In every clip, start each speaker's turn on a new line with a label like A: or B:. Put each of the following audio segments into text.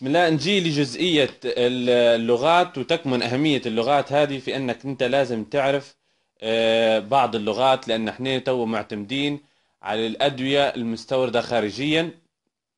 A: بسم الله نجي لجزئية اللغات وتكمن أهمية اللغات هذه في أنك أنت لازم تعرف آه، بعض اللغات لأن احنا تو معتمدين على الأدوية المستوردة خارجيا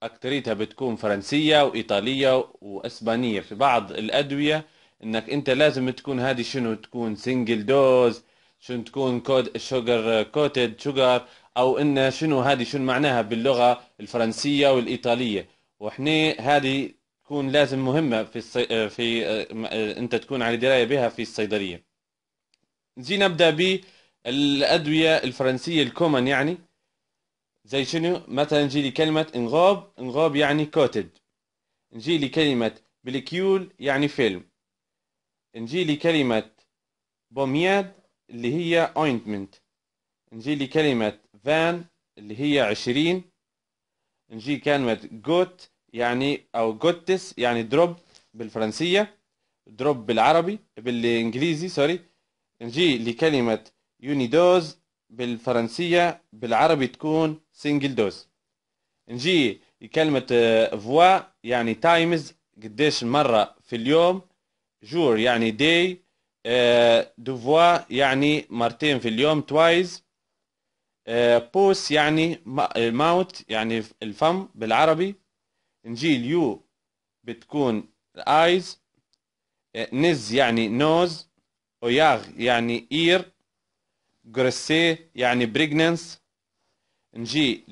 A: أكتريتها بتكون فرنسية وإيطالية وأسبانية في بعض الأدوية أنك أنت لازم تكون هذه شنو تكون سنجل دوز شنو تكون كود شوجر كوتد شوجر أو أن شنو هذه شنو معناها باللغة الفرنسية والإيطالية وإحنا هذه تكون لازم مهمه في الصي... آه، في آه، انت تكون على درايه بها في الصيدليه نجي نبدا بالادويه الفرنسيه الكومن يعني زي شنو مثلا نجي لكلمه انغوب انغوب يعني كوتد نجي لكلمه بليكيول يعني فيلم نجي لكلمه بومياد اللي هي اوينتمنت نجي لكلمه فان اللي هي عشرين نجي كلمه جوت يعني او جوتس يعني دروب بالفرنسيه دروب بالعربي بالانجليزي سوري نجي لكلمه يوني دوز بالفرنسيه بالعربي تكون سنجل دوز نجي لكلمه فوا يعني تايمز قديش مره في اليوم جور يعني داي دو فوا يعني مرتين في اليوم توايز آه، بوس يعني ماوت يعني الفم بالعربي انجيل يو بتكون ايز نز يعني نوز وياغ يعني اير جرسي يعني بريجننس نجي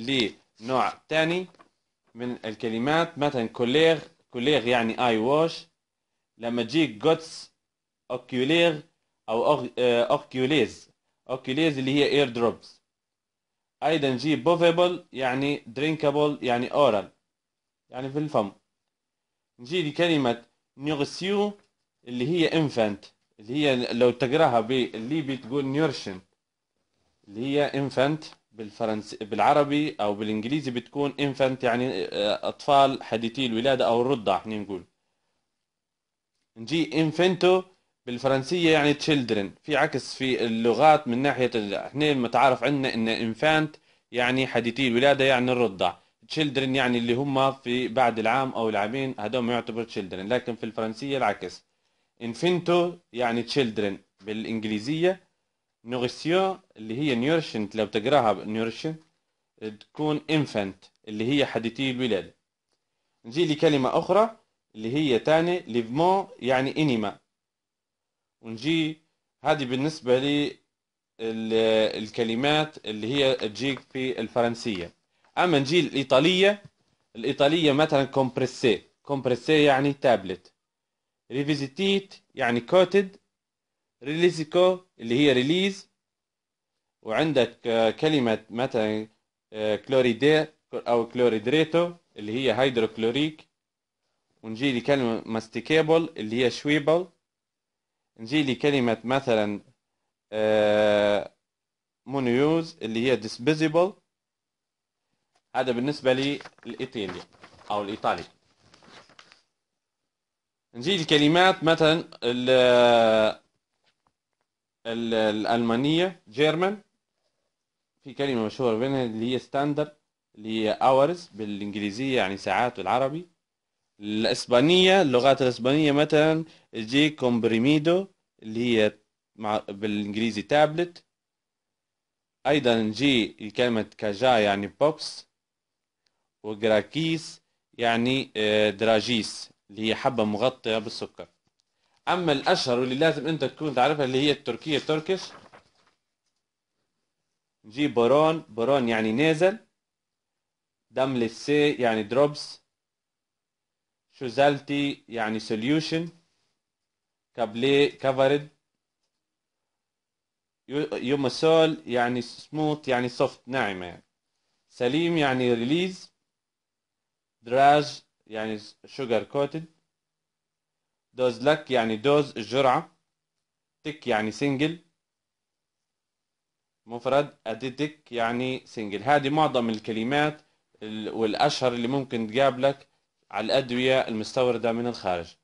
A: لنوع تاني من الكلمات مثلا كوليغ كوليغ يعني اي واش لما تجيك جوتس اوكيوليغ او اوكيوليز اوكيوليز اللي هي اير دروبس ايضا نجي بوفيبل يعني درينكابل يعني اورال يعني في الفم نجي لكلمة نيغسيو اللي هي انفانت اللي هي لو تقراها بالليبي تقول نيورشن اللي هي انفانت بالفرنسي بالعربي او بالانجليزي بتكون انفانت يعني آه، اطفال حديثي الولاده او الرضع احنا نقول نجي انفنتو بالفرنسيه يعني تشيلدرن في عكس في اللغات من ناحيه احنا المتعارف عندنا ان انفانت يعني حديثي الولاده يعني الرضع تشيلدرن يعني اللي هم في بعد العام او العامين هدول يعتبر تشيلدرن لكن في الفرنسيه العكس انفنتو يعني تشيلدرن بالانجليزيه نورسيو اللي هي نيورشنت لو تقراها نيورشن تكون انفنت اللي هي حديثي الولاده نجي لكلمه اخرى اللي هي تاني ليفمون يعني انيما ونجي هذه بالنسبه للكلمات اللي هي تجيك في الفرنسيه اما نجي الايطاليه الايطاليه مثلا كومبريسي كومبريسي يعني تابلت ريفيزيتيت يعني كوتد ريليزيكو اللي هي ريليز وعندك آه، كلمة مثلا كلوريدي آه، أو كلوريدريتو اللي هي هيدروكلوريك ونجي كلمة ماستيكيبل اللي هي شويبل نجي كلمة مثلا مونيوز آه، اللي هي ديسبيزيبل هذا بالنسبة للإيطالي أو الإيطالي نجي الكلمات مثلا ال الـ الألمانية جيرمان في كلمة مشهورة بينها اللي هي ستاندر اللي هي اورز بالإنجليزية يعني ساعات بالعربي الإسبانية اللغات الإسبانية مثلا جي كومبريميدو اللي هي مع بالإنجليزي تابلت أيضا جي كلمة كاجا يعني بوكس وجراكيس يعني آه، دراجيس اللي هي حبة مغطية بالسكر أما الأشهر واللي لازم أنت تكون تعرفها اللي هي التركية تركيش جي بورون بورون يعني نازل دم للسي يعني دروبس شوزالتي يعني سوليوشن كابلي كفرد يومسول يعني سموت يعني سوفت ناعمة يعني. سليم يعني ريليز دراج يعني sugar كوتد دوز لك يعني دوز الجرعة تك يعني سنجل مفرد اديتك يعني سنجل هذه معظم الكلمات والاشهر اللي ممكن تقابلك على الادوية المستوردة من الخارج